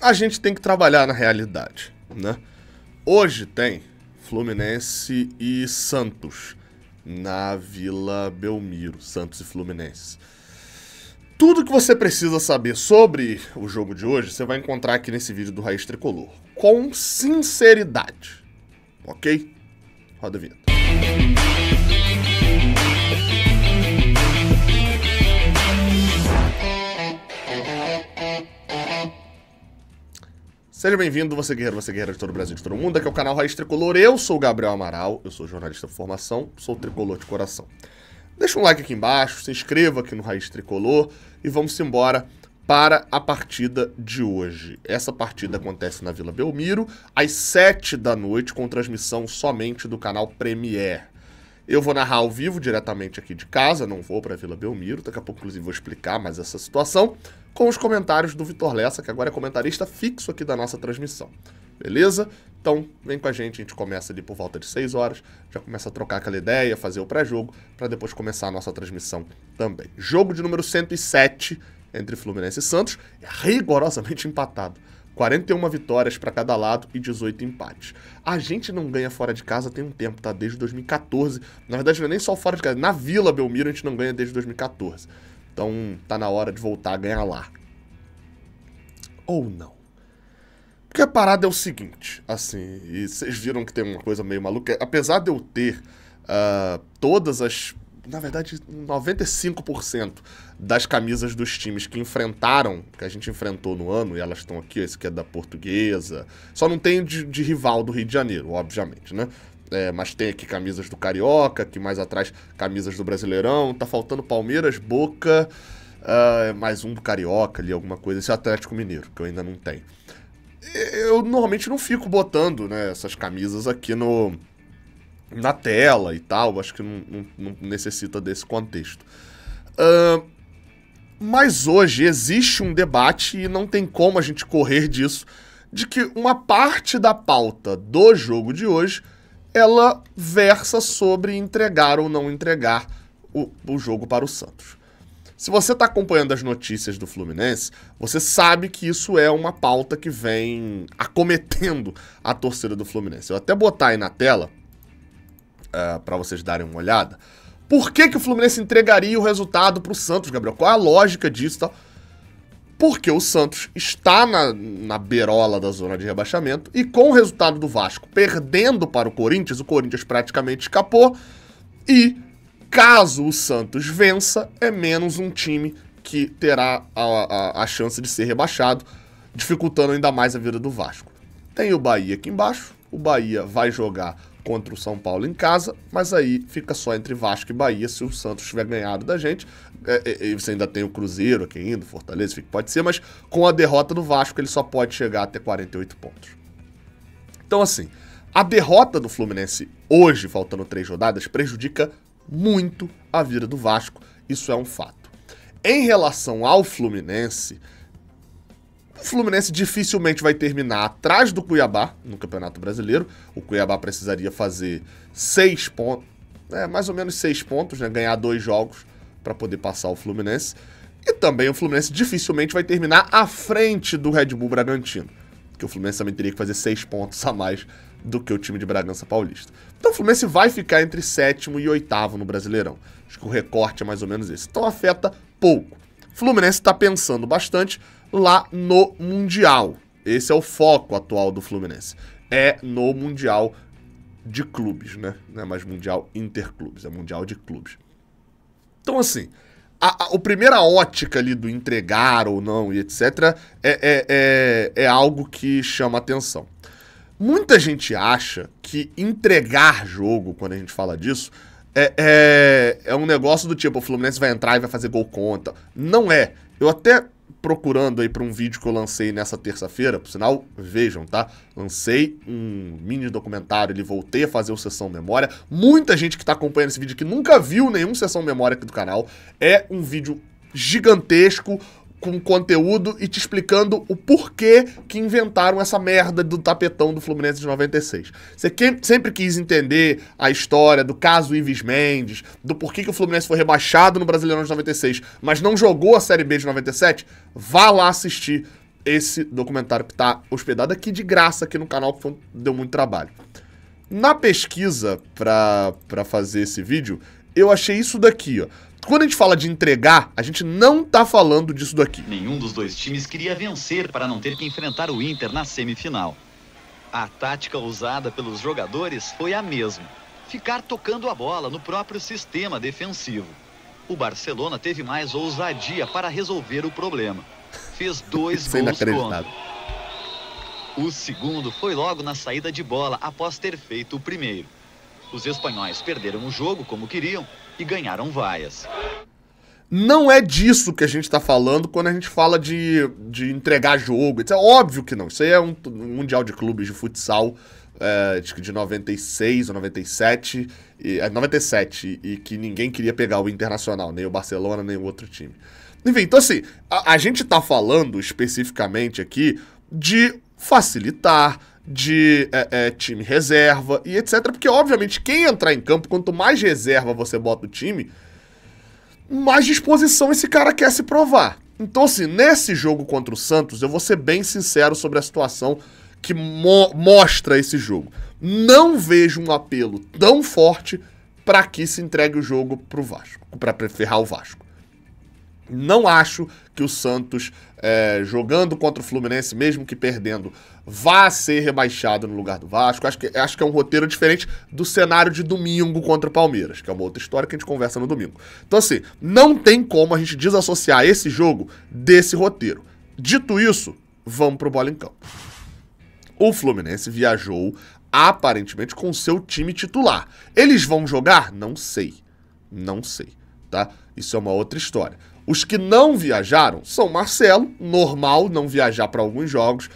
a gente tem que trabalhar na realidade, né? Hoje tem Fluminense e Santos na Vila Belmiro, Santos e Fluminense. Tudo que você precisa saber sobre o jogo de hoje, você vai encontrar aqui nesse vídeo do Raiz Tricolor, com sinceridade, ok? Roda a vinheta. Seja bem-vindo, você guerreiro, você guerreiro de todo o Brasil, de todo o mundo. Aqui é o canal Raiz Tricolor. Eu sou o Gabriel Amaral, eu sou jornalista de formação, sou tricolor de coração. Deixa um like aqui embaixo, se inscreva aqui no Raiz Tricolor e vamos embora para a partida de hoje. Essa partida acontece na Vila Belmiro às 7 da noite com transmissão somente do canal Premier. Eu vou narrar ao vivo diretamente aqui de casa, não vou para Vila Belmiro, daqui a pouco inclusive vou explicar mais essa situação, com os comentários do Vitor Lessa, que agora é comentarista fixo aqui da nossa transmissão. Beleza? Então, vem com a gente, a gente começa ali por volta de 6 horas, já começa a trocar aquela ideia, fazer o pré-jogo, para depois começar a nossa transmissão também. Jogo de número 107 entre Fluminense e Santos, é rigorosamente empatado. 41 vitórias para cada lado e 18 empates. A gente não ganha fora de casa tem um tempo, tá? Desde 2014. Na verdade, não é nem só fora de casa. Na Vila Belmiro a gente não ganha desde 2014. Então tá na hora de voltar a ganhar lá. Ou não. Porque a parada é o seguinte, assim, e vocês viram que tem uma coisa meio maluca. Apesar de eu ter uh, todas as na verdade, 95% das camisas dos times que enfrentaram, que a gente enfrentou no ano, e elas estão aqui, esse que é da Portuguesa. Só não tem de, de rival do Rio de Janeiro, obviamente, né? É, mas tem aqui camisas do Carioca, aqui mais atrás camisas do Brasileirão. Tá faltando Palmeiras, Boca, uh, mais um do Carioca ali, alguma coisa. Esse Atlético Mineiro, que eu ainda não tenho. Eu normalmente não fico botando né, essas camisas aqui no, na tela e tal. Acho que não, não, não necessita desse contexto. Uh, mas hoje existe um debate e não tem como a gente correr disso de que uma parte da pauta do jogo de hoje ela versa sobre entregar ou não entregar o, o jogo para o Santos. Se você está acompanhando as notícias do Fluminense, você sabe que isso é uma pauta que vem acometendo a torcida do Fluminense. Eu até botar aí na tela uh, eh, para vocês darem uma olhada. Por que, que o Fluminense entregaria o resultado para o Santos, Gabriel? Qual é a lógica disso? Tá? Porque o Santos está na, na berola da zona de rebaixamento e com o resultado do Vasco perdendo para o Corinthians, o Corinthians praticamente escapou. E caso o Santos vença, é menos um time que terá a, a, a chance de ser rebaixado, dificultando ainda mais a vida do Vasco. Tem o Bahia aqui embaixo, o Bahia vai jogar contra o São Paulo em casa, mas aí fica só entre Vasco e Bahia se o Santos tiver ganhado da gente. É, é, você ainda tem o Cruzeiro aqui ainda, Fortaleza, pode ser, mas com a derrota do Vasco ele só pode chegar até 48 pontos. Então, assim, a derrota do Fluminense hoje, faltando três rodadas, prejudica muito a vida do Vasco. Isso é um fato. Em relação ao Fluminense, o Fluminense dificilmente vai terminar atrás do Cuiabá no Campeonato Brasileiro. O Cuiabá precisaria fazer seis pontos, é, mais ou menos seis pontos, né? ganhar dois jogos para poder passar o Fluminense. E também o Fluminense dificilmente vai terminar à frente do Red Bull Bragantino, que o Fluminense também teria que fazer seis pontos a mais do que o time de Bragança Paulista. Então o Fluminense vai ficar entre sétimo e oitavo no Brasileirão. Acho que o recorte é mais ou menos esse. Então afeta pouco. O Fluminense está pensando bastante lá no Mundial. Esse é o foco atual do Fluminense. É no Mundial de clubes, né? Não é mais Mundial interclubes, é Mundial de clubes. Então, assim, a, a, a primeira ótica ali do entregar ou não e etc. É, é, é, é algo que chama atenção. Muita gente acha que entregar jogo, quando a gente fala disso, é, é, é um negócio do tipo, o Fluminense vai entrar e vai fazer gol contra. Não é. Eu até procurando aí para um vídeo que eu lancei nessa terça-feira, por sinal, vejam, tá? Lancei um mini documentário, ele voltei a fazer o Sessão Memória. Muita gente que tá acompanhando esse vídeo que nunca viu nenhum Sessão Memória aqui do canal. É um vídeo gigantesco, com conteúdo e te explicando o porquê que inventaram essa merda do tapetão do Fluminense de 96. Você sempre quis entender a história do caso Ives Mendes, do porquê que o Fluminense foi rebaixado no Brasileirão de 96, mas não jogou a Série B de 97? Vá lá assistir esse documentário que está hospedado aqui de graça aqui no canal, que foi, deu muito trabalho. Na pesquisa para fazer esse vídeo, eu achei isso daqui, ó quando a gente fala de entregar, a gente não tá falando disso daqui. Nenhum dos dois times queria vencer para não ter que enfrentar o Inter na semifinal. A tática usada pelos jogadores foi a mesma: ficar tocando a bola no próprio sistema defensivo. O Barcelona teve mais ousadia para resolver o problema. Fez dois é gols contra. O segundo foi logo na saída de bola após ter feito o primeiro. Os espanhóis perderam o jogo como queriam, e ganharam vaias. Não é disso que a gente está falando quando a gente fala de, de entregar jogo. Isso é óbvio que não. Isso aí é um, um mundial de clubes de futsal é, de 96 ou 97. E, é, 97. E que ninguém queria pegar o Internacional, nem o Barcelona, nem o outro time. Enfim, então assim, a, a gente está falando especificamente aqui de facilitar, de é, é, time reserva e etc. Porque, obviamente, quem entrar em campo, quanto mais reserva você bota no time, mais disposição esse cara quer se provar. Então, assim, nesse jogo contra o Santos, eu vou ser bem sincero sobre a situação que mo mostra esse jogo. Não vejo um apelo tão forte para que se entregue o jogo pro Vasco, para ferrar o Vasco. Não acho que o Santos, é, jogando contra o Fluminense, mesmo que perdendo, vá ser rebaixado no lugar do Vasco. Acho que, acho que é um roteiro diferente do cenário de domingo contra o Palmeiras, que é uma outra história que a gente conversa no domingo. Então, assim, não tem como a gente desassociar esse jogo desse roteiro. Dito isso, vamos pro bola em campo. O Fluminense viajou aparentemente com seu time titular. Eles vão jogar? Não sei. Não sei, tá? Isso é uma outra história. Os que não viajaram são Marcelo, normal não viajar para alguns jogos,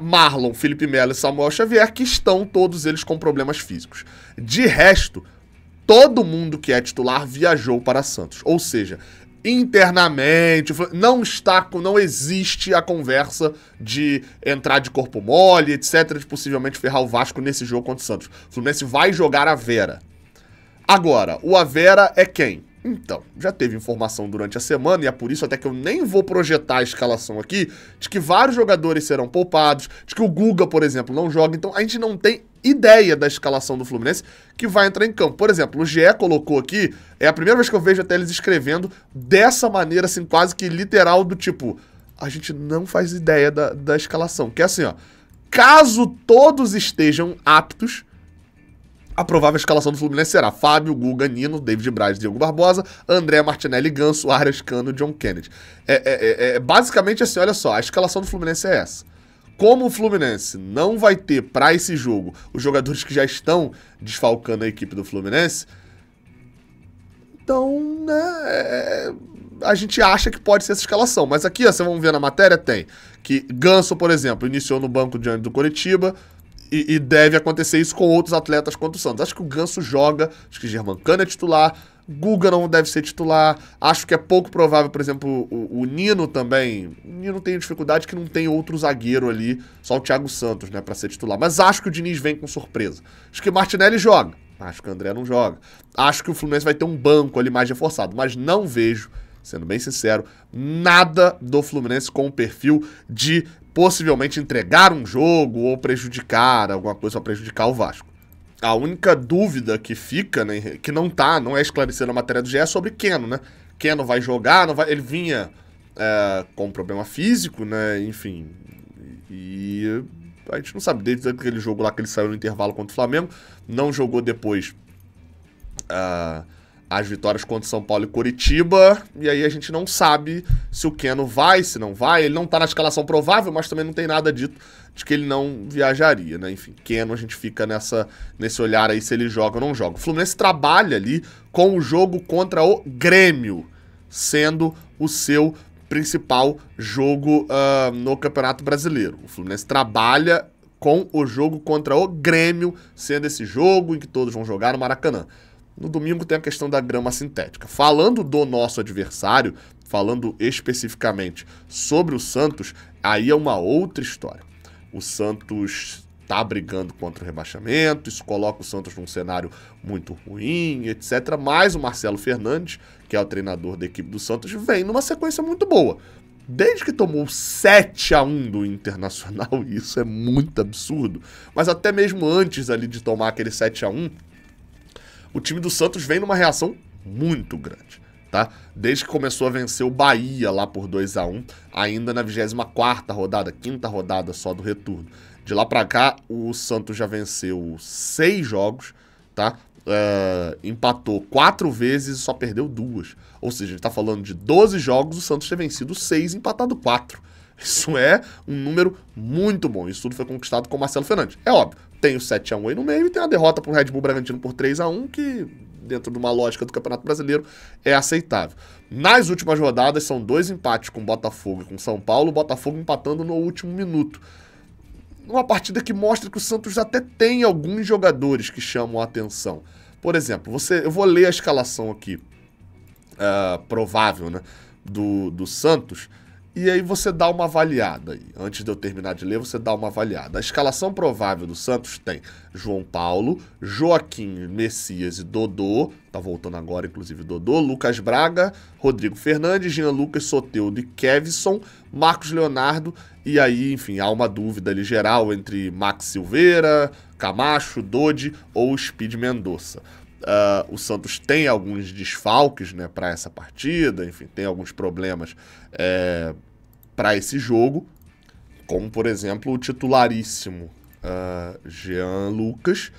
Marlon, Felipe Melo e Samuel Xavier, que estão todos eles com problemas físicos. De resto, todo mundo que é titular viajou para Santos. Ou seja, internamente, não está, não existe a conversa de entrar de corpo mole, etc, de possivelmente ferrar o Vasco nesse jogo contra o Santos. O Fluminense vai jogar a Vera. Agora, o Avera é quem? Então, já teve informação durante a semana, e é por isso até que eu nem vou projetar a escalação aqui, de que vários jogadores serão poupados, de que o Guga, por exemplo, não joga. Então, a gente não tem ideia da escalação do Fluminense que vai entrar em campo. Por exemplo, o GE colocou aqui, é a primeira vez que eu vejo até eles escrevendo dessa maneira, assim, quase que literal, do tipo, a gente não faz ideia da, da escalação. Que é assim, ó, caso todos estejam aptos, a provável escalação do Fluminense será Fábio, Guga, Nino, David Braz, Diego Barbosa, André Martinelli, Ganso, Arias, Cano e John Kennedy. É, é, é, é, basicamente assim, olha só, a escalação do Fluminense é essa. Como o Fluminense não vai ter para esse jogo os jogadores que já estão desfalcando a equipe do Fluminense, então, né, é, é a gente acha que pode ser essa escalação. Mas aqui, ó, vocês vão ver na matéria, tem que Ganso, por exemplo, iniciou no banco diante do Coritiba, e, e, deve acontecer isso com outros atletas contra o Santos. Acho que o Ganso joga, acho que Germancano é titular, Guga não deve ser titular. Acho que é pouco provável, por exemplo, o, o, Nino também. O Nino tem dificuldade que não tem outro zagueiro ali, só o Thiago Santos, né, para ser titular. Mas acho que o Diniz vem com surpresa. Acho que Martinelli joga. Acho que o André não joga. Acho que o Fluminense vai ter um banco ali mais reforçado, mas não vejo, sendo bem sincero, nada do Fluminense com o perfil de possivelmente entregar um jogo ou prejudicar alguma coisa, para prejudicar o Vasco. A única dúvida que fica, né, que não tá, não é esclarecida na matéria do GE, é sobre Keno, né? Keno vai jogar, não vai, ele vinha é, com um problema físico, né, enfim, e a gente não sabe, desde aquele jogo lá que ele saiu no intervalo contra o Flamengo, não jogou depois... Ah, as vitórias contra São Paulo e Curitiba. E aí a gente não sabe se o Keno vai, se não vai. Ele não tá na escalação provável, mas também não tem nada dito de que ele não viajaria, né? Enfim, Keno a gente fica nessa nesse olhar aí se ele joga ou não joga. O Fluminense trabalha ali com o jogo contra o Grêmio, sendo o seu principal jogo uh, no Campeonato Brasileiro. O Fluminense trabalha com o jogo contra o Grêmio, sendo esse jogo em que todos vão jogar no Maracanã. No domingo tem a questão da grama sintética. Falando do nosso adversário, falando especificamente sobre o Santos, aí é uma outra história. O Santos está brigando contra o rebaixamento, isso coloca o Santos num cenário muito ruim, etc. Mas o Marcelo Fernandes, que é o treinador da equipe do Santos, vem numa sequência muito boa. Desde que tomou 7 a 1 do Internacional, isso é muito absurdo. Mas até mesmo antes ali de tomar aquele 7 a 1, o time do Santos vem numa reação muito grande. Tá? Desde que começou a vencer o Bahia lá por 2 a 1 ainda na 24 rodada, quinta rodada só do retorno. De lá para cá, o Santos já venceu seis jogos, tá? Uh, empatou quatro vezes e só perdeu duas. Ou seja, a gente tá falando de 12 jogos, o Santos ter vencido seis e empatado quatro. Isso é um número muito bom. Isso tudo foi conquistado com o Marcelo Fernandes. É óbvio, tem o 7x1 aí no meio e tem a derrota para o Red Bull Bragantino por 3 a 1 que dentro de uma lógica do Campeonato Brasileiro, é aceitável. Nas últimas rodadas, são dois empates com Botafogo e com São Paulo, o Botafogo empatando no último minuto. Uma partida que mostra que o Santos até tem alguns jogadores que chamam a atenção. Por exemplo, você, eu vou ler a escalação aqui, uh, provável, né, do, do Santos. E aí você dá uma avaliada aí. Antes de eu terminar de ler, você dá uma avaliada. A escalação provável do Santos tem João Paulo, Joaquim, Messias e Dodô. Tá voltando agora, inclusive, Dodô, Lucas Braga, Rodrigo Fernandes, Jean Lucas, Soteudo e Kevson, Marcos Leonardo. E aí, enfim, há uma dúvida ali geral entre Max Silveira, Camacho, Dodi ou Speed Mendonça. Uh, o Santos tem alguns desfalques né, para essa partida, enfim, tem alguns problemas é, para esse jogo, como por exemplo o titularíssimo uh, Jean Lucas.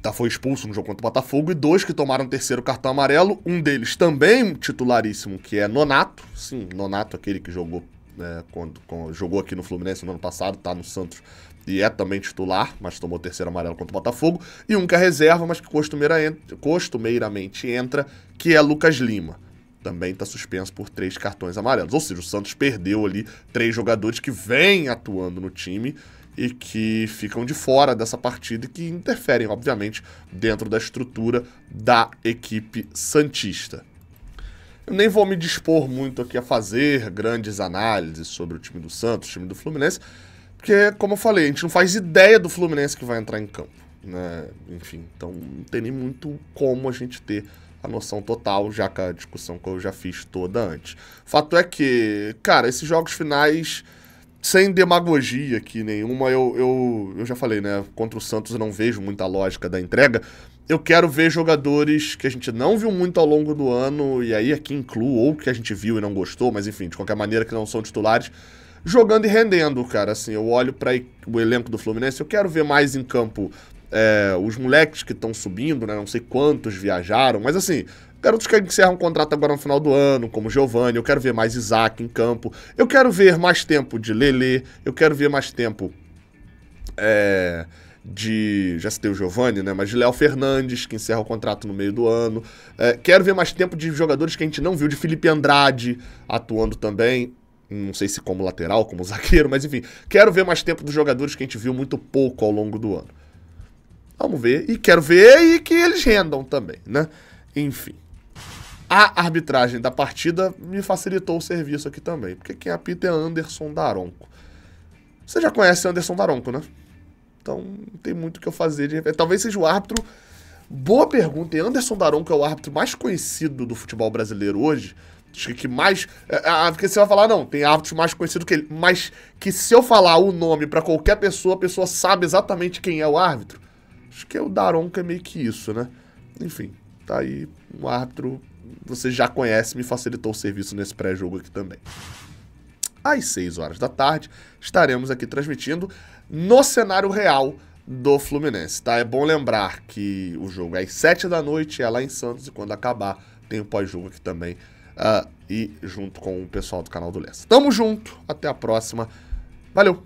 Tá, foi expulso no jogo contra o Botafogo e dois que tomaram o terceiro cartão amarelo, um deles também titularíssimo, que é Nonato. Sim, Nonato, aquele que jogou, né, quando, quando, jogou aqui no Fluminense no ano passado, tá no Santos e é também titular, mas tomou terceiro amarelo contra o Botafogo, e um que é reserva, mas que costumeira entra, costumeiramente entra, que é Lucas Lima. Também está suspenso por três cartões amarelos. Ou seja, o Santos perdeu ali três jogadores que vêm atuando no time e que ficam de fora dessa partida e que interferem, obviamente, dentro da estrutura da equipe Santista. Eu nem vou me dispor muito aqui a fazer grandes análises sobre o time do Santos, o time do Fluminense, porque, como eu falei, a gente não faz ideia do Fluminense que vai entrar em campo. Né? Enfim, então não tem nem muito como a gente ter a noção total, já com a discussão que eu já fiz toda antes. Fato é que, cara, esses jogos finais, sem demagogia aqui nenhuma, eu, eu, eu já falei, né? Contra o Santos eu não vejo muita lógica da entrega. Eu quero ver jogadores que a gente não viu muito ao longo do ano, e aí aqui incluo, ou que a gente viu e não gostou, mas enfim, de qualquer maneira que não são titulares jogando e rendendo, cara. Assim, eu olho para o elenco do Fluminense, eu quero ver mais em campo é, os moleques que estão subindo, né? Não sei quantos viajaram, mas assim, garotos que encerram um contrato agora no final do ano, como Giovanni, eu quero ver mais Isaac em campo, eu quero ver mais tempo de Lele, eu quero ver mais tempo. É, de. Já citei o Giovanni, né? Mas de Léo Fernandes, que encerra o contrato no meio do ano. É, quero ver mais tempo de jogadores que a gente não viu, de Felipe Andrade atuando também não sei se como lateral, como zagueiro, mas enfim, quero ver mais tempo dos jogadores que a gente viu muito pouco ao longo do ano. Vamos ver, e quero ver e que eles rendam também, né? Enfim. A arbitragem da partida me facilitou o serviço aqui também, porque quem apita é Anderson Daronco. Você já conhece Anderson Daronco, né? Então, não tem muito o que eu fazer. De... Talvez seja o árbitro. Boa pergunta. E Anderson Daronco é o árbitro mais conhecido do futebol brasileiro hoje que mais. É, porque você vai falar, não, tem árbitros mais conhecidos que ele. Mas que se eu falar o nome para qualquer pessoa, a pessoa sabe exatamente quem é o árbitro. Acho que é o Daronca é meio que isso, né? Enfim, tá aí um árbitro. Você já conhece, me facilitou o serviço nesse pré-jogo aqui também. Às 6 horas da tarde, estaremos aqui transmitindo no cenário real do Fluminense, tá? É bom lembrar que o jogo é às 7 da noite, é lá em Santos, e quando acabar, tem o pós-jogo aqui também uh, e junto com o pessoal do canal do Lessa. Tamo junto, até a próxima. Valeu!